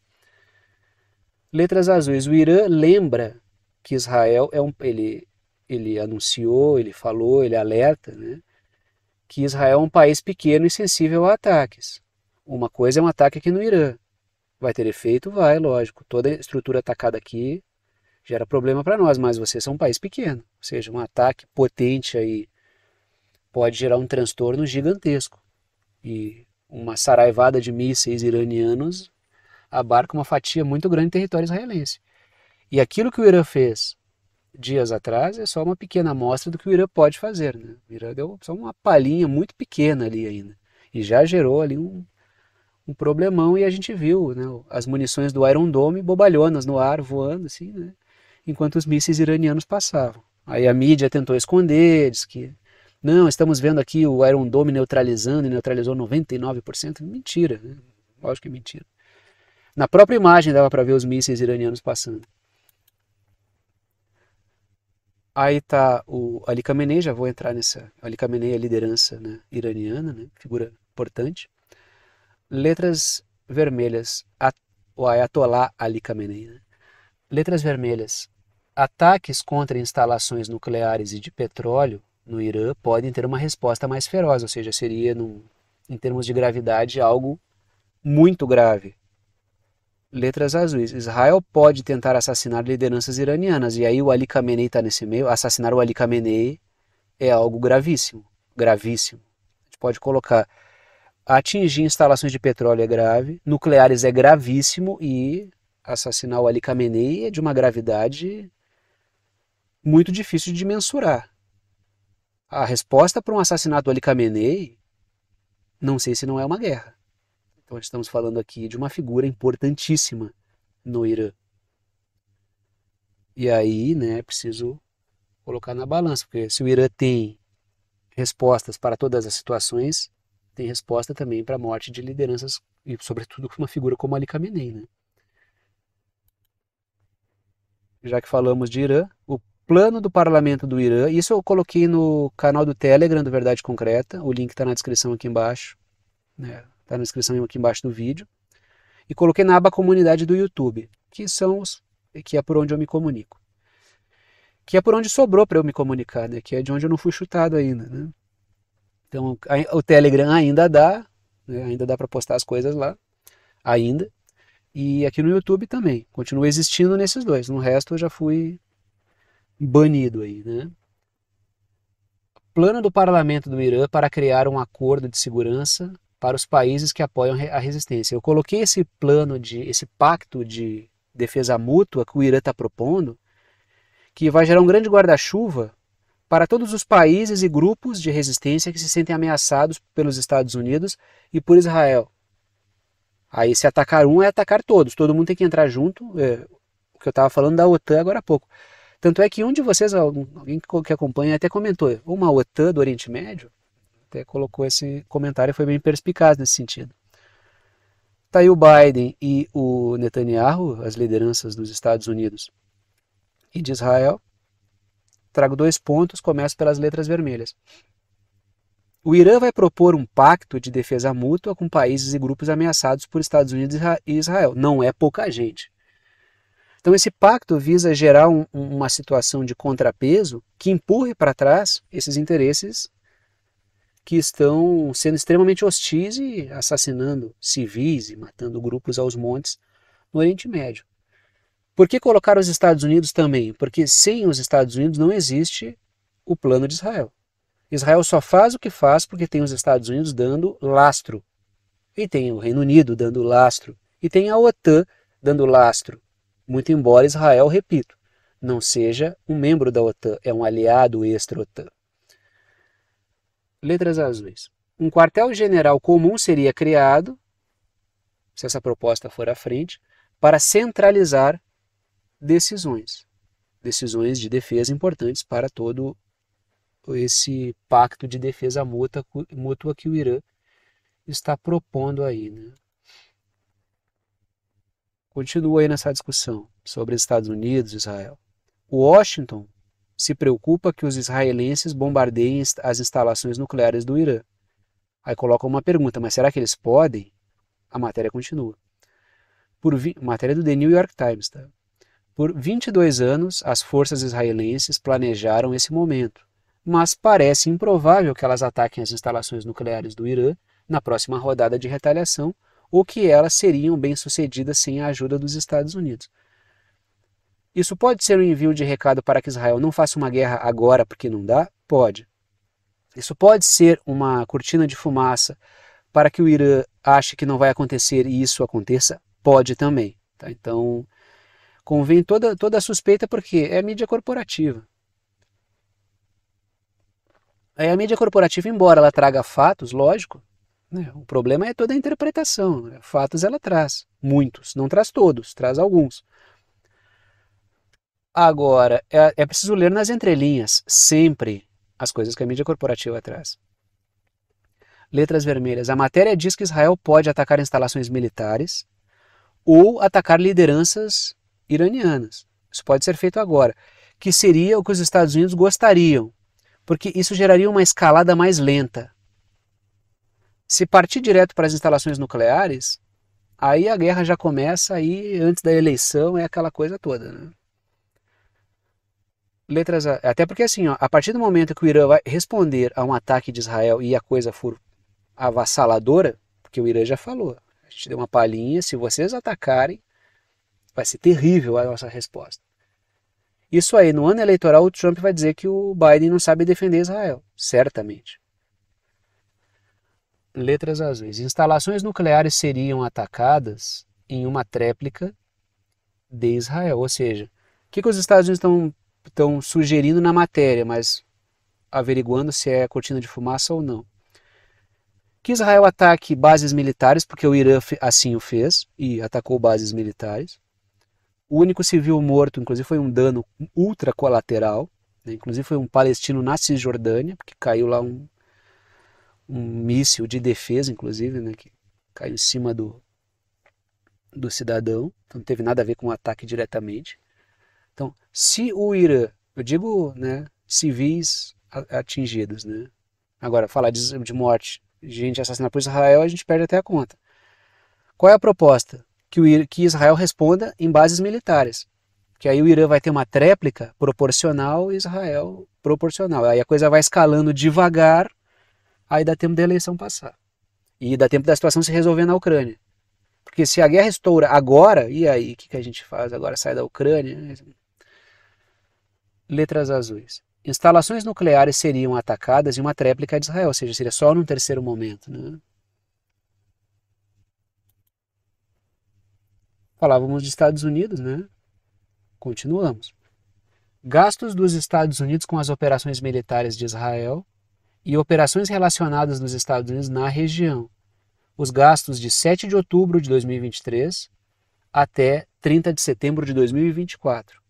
Letras azuis. O Irã lembra que Israel é um. Ele, ele anunciou, ele falou, ele alerta, né? Que Israel é um país pequeno e sensível a ataques. Uma coisa é um ataque aqui no Irã. Vai ter efeito? Vai, lógico. Toda estrutura atacada aqui gera problema para nós, mas vocês são um país pequeno. Ou seja, um ataque potente aí pode gerar um transtorno gigantesco. E uma saraivada de mísseis iranianos abarca uma fatia muito grande do território israelense. E aquilo que o Irã fez dias atrás é só uma pequena amostra do que o Irã pode fazer. Né? O Irã deu só uma palhinha muito pequena ali ainda. E já gerou ali um, um problemão e a gente viu né, as munições do Iron Dome bobalhonas no ar, voando assim, né, enquanto os mísseis iranianos passavam. Aí a mídia tentou esconder, diz que não, estamos vendo aqui o Iron Dome neutralizando e neutralizou 99%. Mentira, né? lógico que é mentira. Na própria imagem dava para ver os mísseis iranianos passando. Aí está o Ali Khamenei, já vou entrar nessa. Ali Khamenei é a liderança né, iraniana, né, figura importante. Letras vermelhas, o Ayatollah é Ali Khamenei. Né? Letras vermelhas. Ataques contra instalações nucleares e de petróleo no Irã podem ter uma resposta mais feroz, ou seja, seria, num, em termos de gravidade, algo muito grave letras azuis. Israel pode tentar assassinar lideranças iranianas, e aí o Ali Khamenei está nesse meio. Assassinar o Ali Khamenei é algo gravíssimo, gravíssimo. A gente pode colocar atingir instalações de petróleo é grave, nucleares é gravíssimo e assassinar o Ali Khamenei é de uma gravidade muito difícil de mensurar. A resposta para um assassinato do Ali Khamenei, não sei se não é uma guerra. Então estamos falando aqui de uma figura importantíssima no Irã. E aí, né, é preciso colocar na balança, porque se o Irã tem respostas para todas as situações, tem resposta também para a morte de lideranças e sobretudo uma figura como Ali Khamenei, né? Já que falamos de Irã, o plano do parlamento do Irã, isso eu coloquei no canal do Telegram do Verdade Concreta, o link está na descrição aqui embaixo, né? Tá na descrição aqui embaixo do vídeo. E coloquei na aba comunidade do YouTube, que são os, que é por onde eu me comunico. Que é por onde sobrou para eu me comunicar, né? Que é de onde eu não fui chutado ainda, né? Então, a, o Telegram ainda dá, né? ainda dá para postar as coisas lá, ainda. E aqui no YouTube também. Continua existindo nesses dois. No resto eu já fui banido aí, né? Plano do parlamento do Irã para criar um acordo de segurança para os países que apoiam a resistência. Eu coloquei esse plano de esse pacto de defesa mútua que o Irã está propondo, que vai gerar um grande guarda-chuva para todos os países e grupos de resistência que se sentem ameaçados pelos Estados Unidos e por Israel. Aí se atacar um é atacar todos, todo mundo tem que entrar junto. É, o que eu estava falando da OTAN agora há pouco. Tanto é que um de vocês, alguém que acompanha, até comentou: uma OTAN do Oriente Médio até colocou esse comentário, e foi bem perspicaz nesse sentido. Está aí o Biden e o Netanyahu, as lideranças dos Estados Unidos e de Israel. Trago dois pontos, começo pelas letras vermelhas. O Irã vai propor um pacto de defesa mútua com países e grupos ameaçados por Estados Unidos e Israel. Não é pouca gente. Então, esse pacto visa gerar um, uma situação de contrapeso que empurre para trás esses interesses que estão sendo extremamente hostis e assassinando civis e matando grupos aos montes no Oriente Médio. Por que colocar os Estados Unidos também? Porque sem os Estados Unidos não existe o plano de Israel. Israel só faz o que faz porque tem os Estados Unidos dando lastro. E tem o Reino Unido dando lastro. E tem a OTAN dando lastro. Muito embora Israel, repito, não seja um membro da OTAN, é um aliado extra-OTAN letras azuis. Um quartel-general comum seria criado, se essa proposta for à frente, para centralizar decisões. Decisões de defesa importantes para todo esse pacto de defesa mútua, mútua que o Irã está propondo aí. Né? Continua aí nessa discussão sobre Estados Unidos e Israel. Washington se preocupa que os israelenses bombardeiem as instalações nucleares do Irã. Aí coloca uma pergunta, mas será que eles podem? A matéria continua. Por vi... Matéria do The New York Times, tá? Por 22 anos, as forças israelenses planejaram esse momento, mas parece improvável que elas ataquem as instalações nucleares do Irã na próxima rodada de retaliação ou que elas seriam bem-sucedidas sem a ajuda dos Estados Unidos. Isso pode ser um envio de recado para que Israel não faça uma guerra agora porque não dá? Pode. Isso pode ser uma cortina de fumaça para que o Irã ache que não vai acontecer e isso aconteça? Pode também. Tá? Então, convém toda, toda a suspeita porque é mídia corporativa. Aí a mídia corporativa, embora ela traga fatos, lógico, né? o problema é toda a interpretação. Né? Fatos ela traz, muitos, não traz todos, traz alguns. Agora, é, é preciso ler nas entrelinhas, sempre, as coisas que a mídia corporativa traz. Letras vermelhas. A matéria diz que Israel pode atacar instalações militares ou atacar lideranças iranianas. Isso pode ser feito agora, que seria o que os Estados Unidos gostariam, porque isso geraria uma escalada mais lenta. Se partir direto para as instalações nucleares, aí a guerra já começa, aí antes da eleição é aquela coisa toda. Né? letras. A, até porque, assim, ó, a partir do momento que o Irã vai responder a um ataque de Israel e a coisa for avassaladora, porque o Irã já falou, a gente deu uma palhinha, se vocês atacarem, vai ser terrível a nossa resposta. Isso aí, no ano eleitoral, o Trump vai dizer que o Biden não sabe defender Israel, certamente. Letras azuis. Instalações nucleares seriam atacadas em uma tréplica de Israel. Ou seja, o que, que os Estados Unidos estão estão sugerindo na matéria, mas averiguando se é cortina de fumaça ou não. Que Israel ataque bases militares, porque o Irã assim o fez e atacou bases militares. O único civil morto, inclusive, foi um dano ultra colateral, né? inclusive foi um palestino na Cisjordânia, porque caiu lá um, um míssil de defesa, inclusive, né? que caiu em cima do, do cidadão, então não teve nada a ver com o ataque diretamente. Então, se o Irã, eu digo, né, civis atingidos, né? Agora, falar de, de morte, gente assassinada por Israel, a gente perde até a conta. Qual é a proposta? Que, o, que Israel responda em bases militares. Que aí o Irã vai ter uma tréplica proporcional Israel proporcional. Aí a coisa vai escalando devagar, aí dá tempo da eleição passar. E dá tempo da situação se resolver na Ucrânia. Porque se a guerra estoura agora, e aí o que, que a gente faz agora? Sai da Ucrânia? Né? letras azuis. Instalações nucleares seriam atacadas em uma tréplica de Israel, ou seja, seria só num terceiro momento. Né? Falávamos dos Estados Unidos, né? Continuamos. Gastos dos Estados Unidos com as operações militares de Israel e operações relacionadas dos Estados Unidos na região. Os gastos de 7 de outubro de 2023 até 30 de setembro de 2024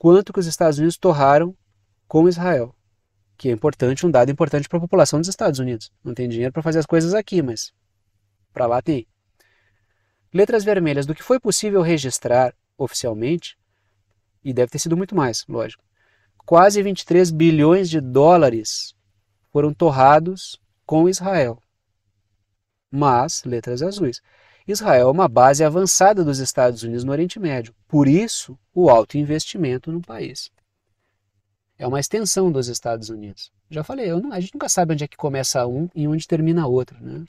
quanto que os Estados Unidos torraram com Israel, que é importante, um dado importante para a população dos Estados Unidos. Não tem dinheiro para fazer as coisas aqui, mas para lá tem. Letras vermelhas do que foi possível registrar oficialmente, e deve ter sido muito mais, lógico. Quase 23 bilhões de dólares foram torrados com Israel. Mas, letras azuis, Israel é uma base avançada dos Estados Unidos no Oriente Médio, por isso o alto investimento no país. É uma extensão dos Estados Unidos. Já falei, não, a gente nunca sabe onde é que começa um e onde termina outro. Né?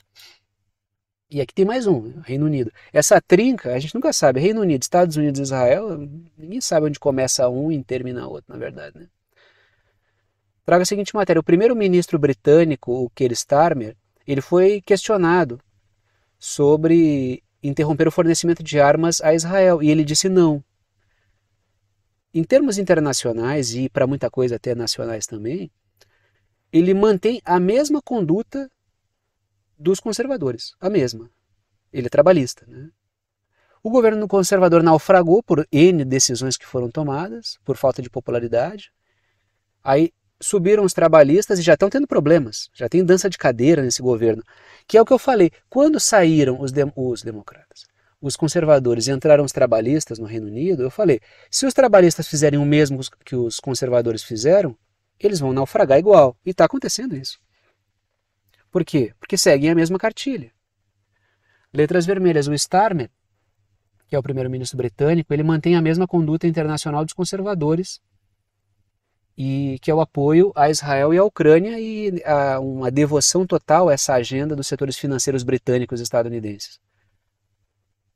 E aqui tem mais um, Reino Unido. Essa trinca, a gente nunca sabe. Reino Unido, Estados Unidos e Israel, ninguém sabe onde começa um e termina outro, na verdade. Né? Traga a seguinte matéria. O primeiro-ministro britânico, o Keir Starmer, ele foi questionado sobre interromper o fornecimento de armas a Israel, e ele disse não. Em termos internacionais e para muita coisa até nacionais também, ele mantém a mesma conduta dos conservadores, a mesma. Ele é trabalhista, né? O governo conservador naufragou por N decisões que foram tomadas, por falta de popularidade. Aí subiram os trabalhistas e já estão tendo problemas, já tem dança de cadeira nesse governo, que é o que eu falei. Quando saíram os, de os democratas, os conservadores e entraram os trabalhistas no Reino Unido, eu falei, se os trabalhistas fizerem o mesmo que os conservadores fizeram, eles vão naufragar igual. E está acontecendo isso. Por quê? Porque seguem a mesma cartilha. Letras vermelhas, o Starmer, que é o primeiro-ministro britânico, ele mantém a mesma conduta internacional dos conservadores e que é o apoio a Israel e à Ucrânia e a, uma devoção total a essa agenda dos setores financeiros britânicos e estadunidenses.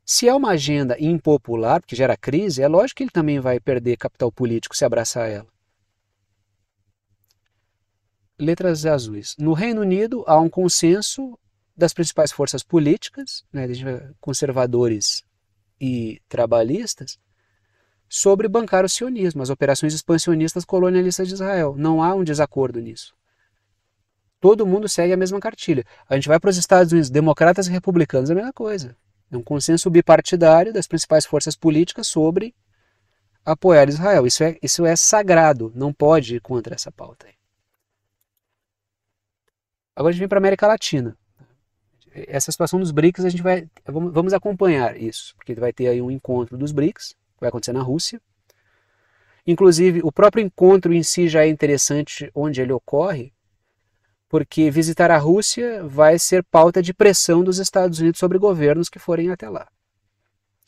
Se é uma agenda impopular, que gera crise, é lógico que ele também vai perder capital político se abraçar ela. Letras azuis. No Reino Unido, há um consenso das principais forças políticas, né, conservadores e trabalhistas, sobre bancar o sionismo, as operações expansionistas colonialistas de Israel. Não há um desacordo nisso. Todo mundo segue a mesma cartilha. A gente vai para os Estados Unidos, democratas e republicanos, é a mesma coisa. É um consenso bipartidário das principais forças políticas sobre apoiar Israel. Isso é, isso é sagrado, não pode ir contra essa pauta. Agora a gente vem para a América Latina. Essa situação dos BRICS, a gente vai vamos acompanhar isso, porque vai ter aí um encontro dos BRICS, que vai acontecer na Rússia. Inclusive, o próprio encontro em si já é interessante onde ele ocorre, porque visitar a Rússia vai ser pauta de pressão dos Estados Unidos sobre governos que forem até lá.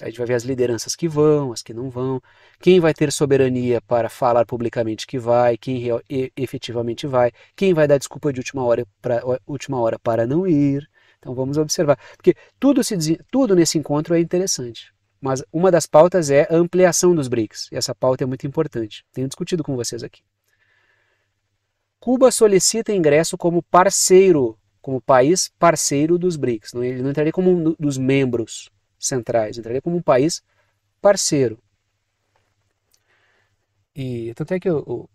A gente vai ver as lideranças que vão, as que não vão, quem vai ter soberania para falar publicamente que vai, quem real, e, efetivamente vai, quem vai dar desculpa de última hora, pra, última hora para não ir. Então vamos observar, porque tudo, se, tudo nesse encontro é interessante. Mas uma das pautas é a ampliação dos BRICS, e essa pauta é muito importante. Tenho discutido com vocês aqui. Cuba solicita ingresso como parceiro, como país parceiro dos BRICS. Não, ele não entraria como um dos membros centrais, entraria como um país parceiro. E tanto é que o, o,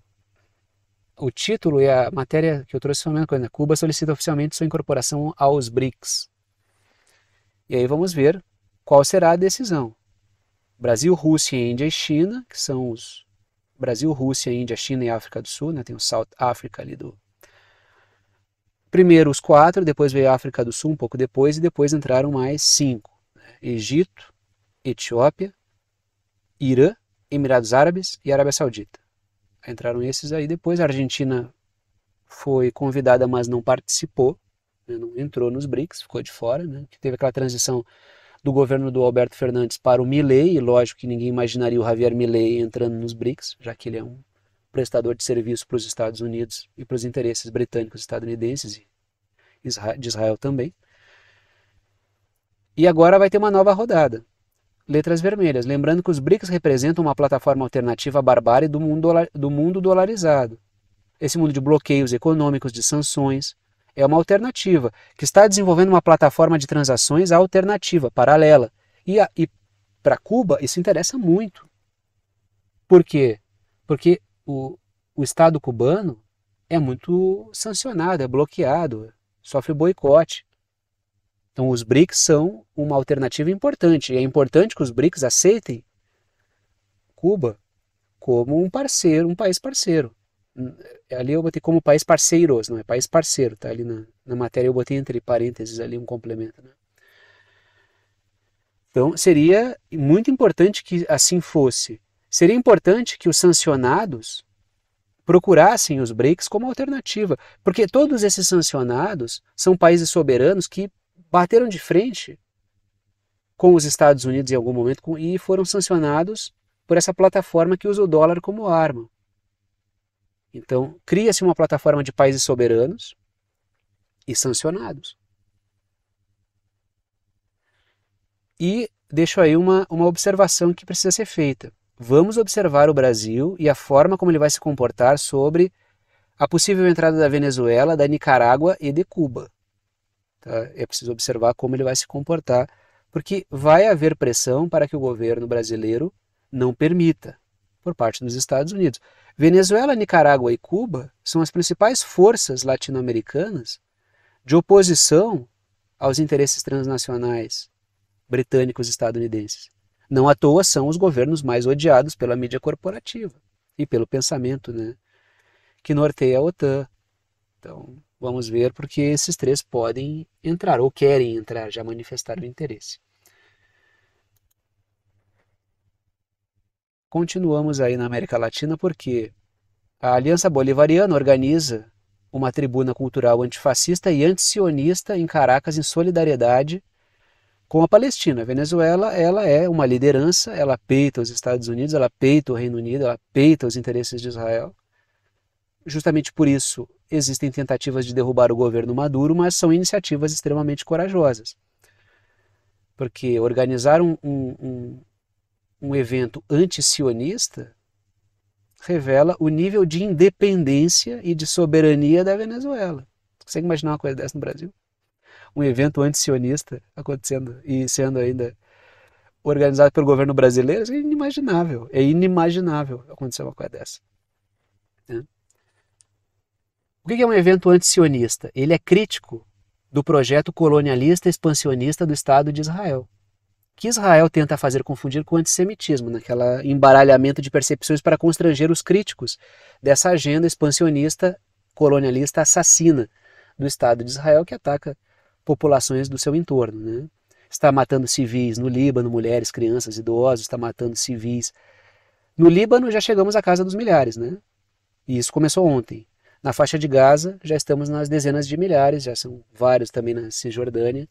o título e a matéria que eu trouxe foi a mesma coisa. Né? Cuba solicita oficialmente sua incorporação aos BRICS. E aí vamos ver qual será a decisão. Brasil, Rússia, Índia e China, que são os Brasil, Rússia, Índia, China e África do Sul, né? tem o South Africa ali do. Primeiro os quatro, depois veio a África do Sul um pouco depois, e depois entraram mais cinco: né? Egito, Etiópia, Irã, Emirados Árabes e Arábia Saudita. Entraram esses aí depois. A Argentina foi convidada, mas não participou, né? não entrou nos BRICS, ficou de fora, né? teve aquela transição do governo do Alberto Fernandes para o Milley, e lógico que ninguém imaginaria o Javier Milley entrando nos BRICS, já que ele é um prestador de serviço para os Estados Unidos e para os interesses britânicos, estadunidenses e de Israel também. E agora vai ter uma nova rodada. Letras vermelhas. Lembrando que os BRICS representam uma plataforma alternativa à barbárie do mundo, do mundo dolarizado. Esse mundo de bloqueios econômicos, de sanções, é uma alternativa, que está desenvolvendo uma plataforma de transações alternativa, paralela. E, e para Cuba isso interessa muito. Por quê? Porque o, o Estado cubano é muito sancionado, é bloqueado, sofre boicote. Então os BRICS são uma alternativa importante. E é importante que os BRICS aceitem Cuba como um parceiro, um país parceiro ali eu botei como país parceiros, não é país parceiro, tá ali na, na matéria eu botei entre parênteses ali um complemento, né? Então seria muito importante que assim fosse. Seria importante que os sancionados procurassem os BRICS como alternativa, porque todos esses sancionados são países soberanos que bateram de frente com os Estados Unidos em algum momento e foram sancionados por essa plataforma que usa o dólar como arma. Então, cria-se uma plataforma de países soberanos e sancionados. E deixo aí uma, uma observação que precisa ser feita. Vamos observar o Brasil e a forma como ele vai se comportar sobre a possível entrada da Venezuela, da Nicarágua e de Cuba. Tá? É preciso observar como ele vai se comportar, porque vai haver pressão para que o governo brasileiro não permita, por parte dos Estados Unidos. Venezuela, Nicarágua e Cuba são as principais forças latino-americanas de oposição aos interesses transnacionais britânicos e estadunidenses. Não à toa são os governos mais odiados pela mídia corporativa e pelo pensamento né, que norteia a OTAN. Então, vamos ver porque esses três podem entrar ou querem entrar, já manifestaram interesse. continuamos aí na América Latina porque a Aliança Bolivariana organiza uma tribuna cultural antifascista e antisionista em Caracas em solidariedade com a Palestina. A Venezuela, ela é uma liderança, ela peita os Estados Unidos, ela peita o Reino Unido, ela peita os interesses de Israel. Justamente por isso existem tentativas de derrubar o governo Maduro, mas são iniciativas extremamente corajosas. Porque organizar um, um, um um evento anti-sionista revela o nível de independência e de soberania da Venezuela. Você consegue imaginar uma coisa dessa no Brasil? Um evento anti-sionista acontecendo e sendo ainda organizado pelo governo brasileiro, é inimaginável. É inimaginável acontecer uma coisa dessa. Né? O que é um evento anti-sionista? Ele é crítico do projeto colonialista expansionista do Estado de Israel que Israel tenta fazer confundir com o antissemitismo, naquela embaralhamento de percepções para constranger os críticos dessa agenda expansionista, colonialista, assassina do Estado de Israel que ataca populações do seu entorno. Né? Está matando civis no Líbano, mulheres, crianças, idosos, está matando civis. No Líbano já chegamos à casa dos milhares, né? E isso começou ontem. Na faixa de Gaza já estamos nas dezenas de milhares, já são vários também na Cisjordânia.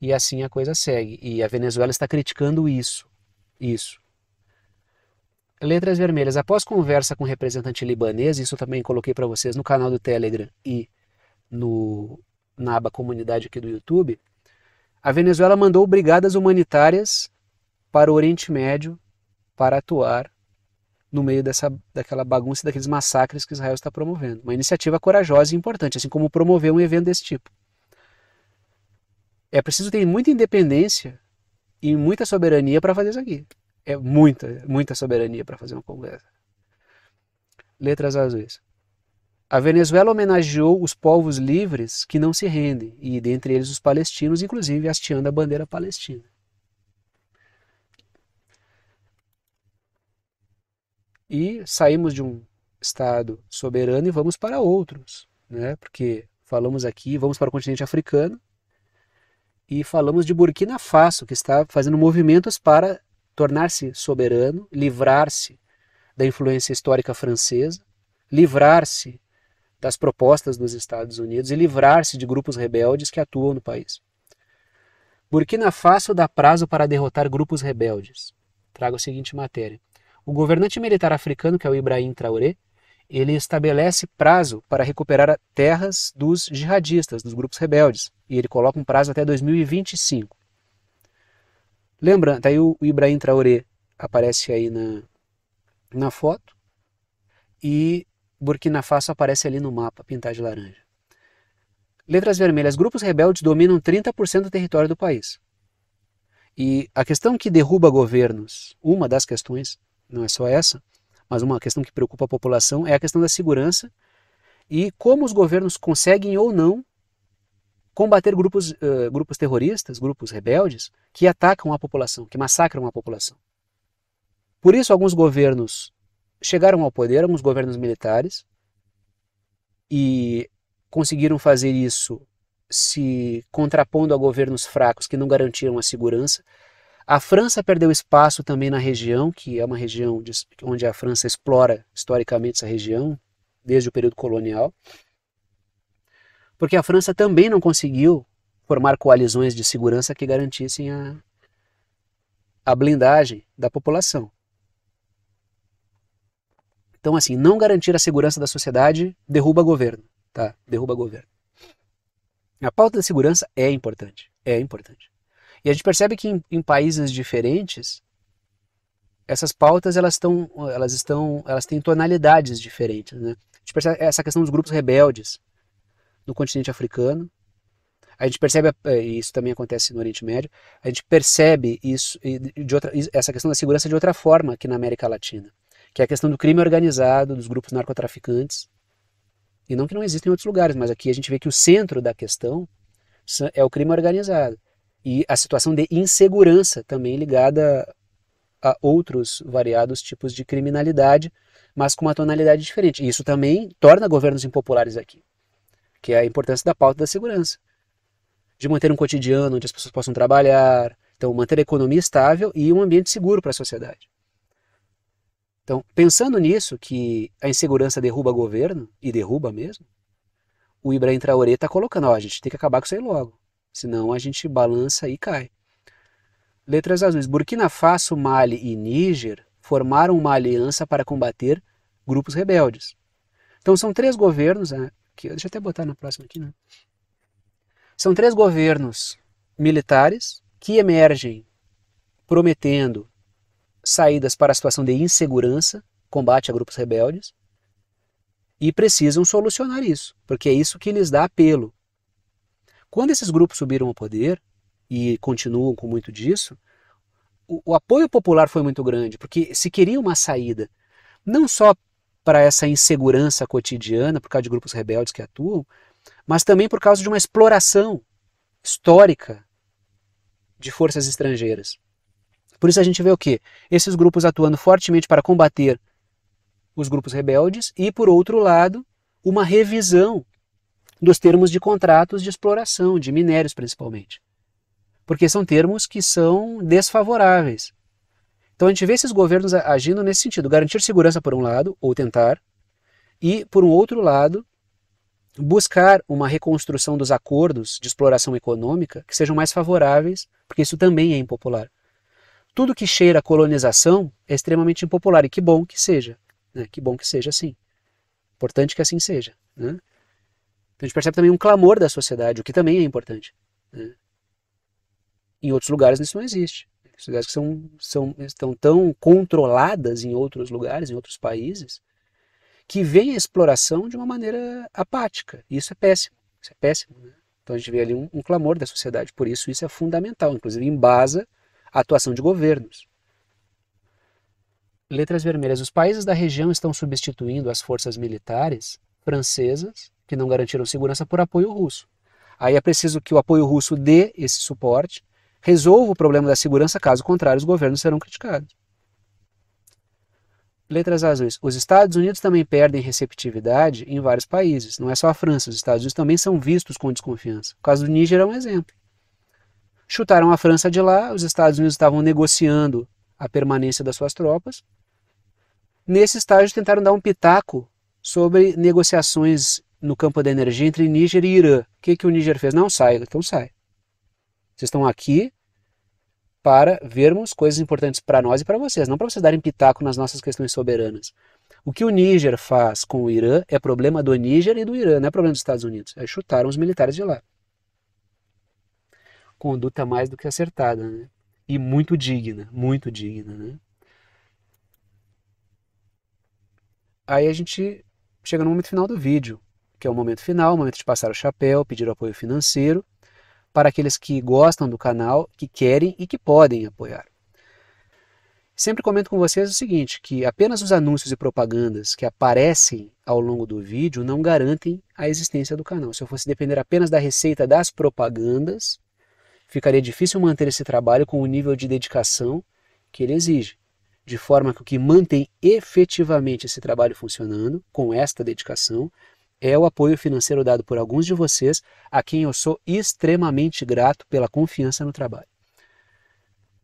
E assim a coisa segue. E a Venezuela está criticando isso. Isso. Letras vermelhas. Após conversa com o representante libanês, isso também coloquei para vocês no canal do Telegram e no, na aba comunidade aqui do YouTube, a Venezuela mandou brigadas humanitárias para o Oriente Médio para atuar no meio dessa, daquela bagunça, daqueles massacres que Israel está promovendo. Uma iniciativa corajosa e importante, assim como promover um evento desse tipo é preciso ter muita independência e muita soberania para fazer isso aqui. É muita, muita soberania para fazer um congresso. Letras azuis. A Venezuela homenageou os povos livres que não se rendem, e dentre eles os palestinos, inclusive hasteando a bandeira palestina. E saímos de um Estado soberano e vamos para outros, né? porque falamos aqui, vamos para o continente africano, e falamos de Burkina Faso, que está fazendo movimentos para tornar-se soberano, livrar-se da influência histórica francesa, livrar-se das propostas dos Estados Unidos e livrar-se de grupos rebeldes que atuam no país. Burkina Faso dá prazo para derrotar grupos rebeldes. Trago a seguinte matéria. O governante militar africano, que é o Ibrahim Traoré, ele estabelece prazo para recuperar terras dos jihadistas, dos grupos rebeldes e ele coloca um prazo até 2025. Lembrando, tá aí o Ibrahim Traoré aparece aí na, na foto e Burkina Faso aparece ali no mapa, pintado de laranja. Letras vermelhas, grupos rebeldes dominam 30% do território do país. E a questão que derruba governos, uma das questões, não é só essa, mas uma questão que preocupa a população é a questão da segurança e como os governos conseguem ou não combater grupos, uh, grupos terroristas, grupos rebeldes, que atacam a população, que massacram a população. Por isso, alguns governos chegaram ao poder, alguns governos militares, e conseguiram fazer isso se contrapondo a governos fracos que não garantiram a segurança. A França perdeu espaço também na região, que é uma região onde a França explora historicamente essa região, desde o período colonial porque a França também não conseguiu formar coalizões de segurança que garantissem a, a blindagem da população. Então, assim, não garantir a segurança da sociedade derruba governo, tá? Derruba governo. A pauta da segurança é importante, é importante. E a gente percebe que em, em países diferentes, essas pautas elas estão, elas estão, elas têm tonalidades diferentes, né? A gente percebe essa questão dos grupos rebeldes, no continente africano. A gente percebe, é, e isso também acontece no Oriente Médio, a gente percebe isso, de outra, essa questão da segurança de outra forma aqui na América Latina, que é a questão do crime organizado, dos grupos narcotraficantes, e não que não existem em outros lugares, mas aqui a gente vê que o centro da questão é o crime organizado e a situação de insegurança também ligada a outros variados tipos de criminalidade, mas com uma tonalidade diferente. E isso também torna governos impopulares aqui que é a importância da pauta da segurança. De manter um cotidiano onde as pessoas possam trabalhar, então manter a economia estável e um ambiente seguro para a sociedade. Então, pensando nisso, que a insegurança derruba governo, e derruba mesmo, o Ibrahim Traoré está colocando, ó, a gente tem que acabar com isso aí logo, senão a gente balança e cai. Letras azuis. Burkina Faso, Mali e Níger formaram uma aliança para combater grupos rebeldes. Então são três governos, né? aqui, deixa eu até botar na próxima aqui, né? São três governos militares que emergem prometendo saídas para a situação de insegurança, combate a grupos rebeldes, e precisam solucionar isso, porque é isso que lhes dá apelo. Quando esses grupos subiram ao poder, e continuam com muito disso, o, o apoio popular foi muito grande, porque se queria uma saída, não só para essa insegurança cotidiana por causa de grupos rebeldes que atuam, mas também por causa de uma exploração histórica de forças estrangeiras. Por isso a gente vê o quê? Esses grupos atuando fortemente para combater os grupos rebeldes e, por outro lado, uma revisão dos termos de contratos de exploração, de minérios principalmente. Porque são termos que são desfavoráveis então a gente vê esses governos agindo nesse sentido, garantir segurança por um lado, ou tentar, e por um outro lado, buscar uma reconstrução dos acordos de exploração econômica que sejam mais favoráveis, porque isso também é impopular. Tudo que cheira a colonização é extremamente impopular e que bom que seja, né? que bom que seja assim. Importante que assim seja. Né? Então a gente percebe também um clamor da sociedade, o que também é importante. Né? Em outros lugares isso não existe sociedades que são, são, estão tão controladas em outros lugares, em outros países, que vem a exploração de uma maneira apática. E isso é péssimo. Isso é péssimo. Né? Então a gente vê ali um, um, clamor da sociedade. Por isso isso é fundamental, inclusive embasa a atuação de governos. Letras vermelhas. Os países da região estão substituindo as forças militares francesas que não garantiram segurança por apoio russo. Aí é preciso que o apoio russo dê esse suporte Resolva o problema da segurança, caso contrário, os governos serão criticados. Letras azuis. Os Estados Unidos também perdem receptividade em vários países. Não é só a França, os Estados Unidos também são vistos com desconfiança. O caso do Níger é um exemplo. Chutaram a França de lá, os Estados Unidos estavam negociando a permanência das suas tropas. Nesse estágio, tentaram dar um pitaco sobre negociações no campo da energia entre Níger e Irã. O que, que o Níger fez? Não sai, então sai. Vocês estão aqui para vermos coisas importantes para nós e para vocês, não para vocês darem pitaco nas nossas questões soberanas. O que o Níger faz com o Irã é problema do Níger e do Irã, não é problema dos Estados Unidos. É chutaram os militares de lá. Conduta mais do que acertada, né? E muito digna, muito digna, né? Aí a gente chega no momento final do vídeo, que é o momento final, o momento de passar o chapéu, pedir o apoio financeiro para aqueles que gostam do canal, que querem e que podem apoiar. Sempre comento com vocês o seguinte, que apenas os anúncios e propagandas que aparecem ao longo do vídeo não garantem a existência do canal. Se eu fosse depender apenas da receita das propagandas, ficaria difícil manter esse trabalho com o nível de dedicação que ele exige. De forma que o que mantém efetivamente esse trabalho funcionando, com esta dedicação, é o apoio financeiro dado por alguns de vocês, a quem eu sou extremamente grato pela confiança no trabalho.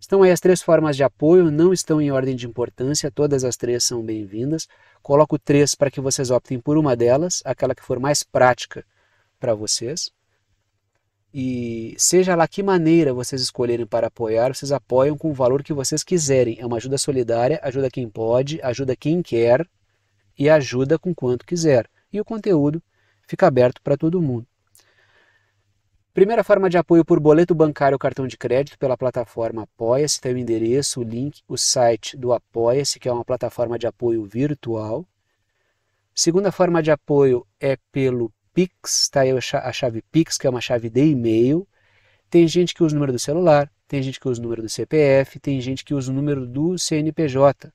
Estão aí as três formas de apoio, não estão em ordem de importância, todas as três são bem-vindas. Coloco três para que vocês optem por uma delas, aquela que for mais prática para vocês. E seja lá que maneira vocês escolherem para apoiar, vocês apoiam com o valor que vocês quiserem. É uma ajuda solidária, ajuda quem pode, ajuda quem quer e ajuda com quanto quiser e o conteúdo fica aberto para todo mundo. Primeira forma de apoio por boleto bancário ou cartão de crédito pela plataforma Apoia-se, tem o endereço, o link, o site do Apoia-se, que é uma plataforma de apoio virtual. Segunda forma de apoio é pelo Pix, está aí a chave Pix, que é uma chave de e-mail. Tem gente que usa o número do celular, tem gente que usa o número do CPF, tem gente que usa o número do CNPJ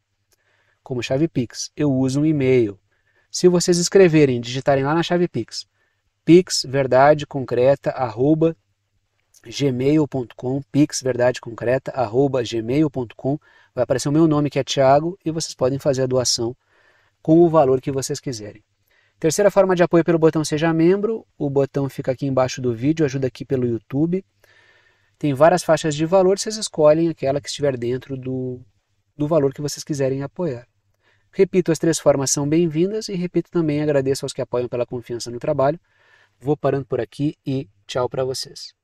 como chave Pix. Eu uso um e-mail se vocês escreverem, digitarem lá na chave Pix, pixverdadeconcreta@gmail.com, pixverdadeconcreta@gmail.com, vai aparecer o meu nome que é Thiago e vocês podem fazer a doação com o valor que vocês quiserem. Terceira forma de apoio pelo botão Seja Membro, o botão fica aqui embaixo do vídeo, ajuda aqui pelo YouTube. Tem várias faixas de valor, vocês escolhem aquela que estiver dentro do, do valor que vocês quiserem apoiar. Repito, as três formas são bem-vindas e repito também, agradeço aos que apoiam pela confiança no trabalho. Vou parando por aqui e tchau para vocês.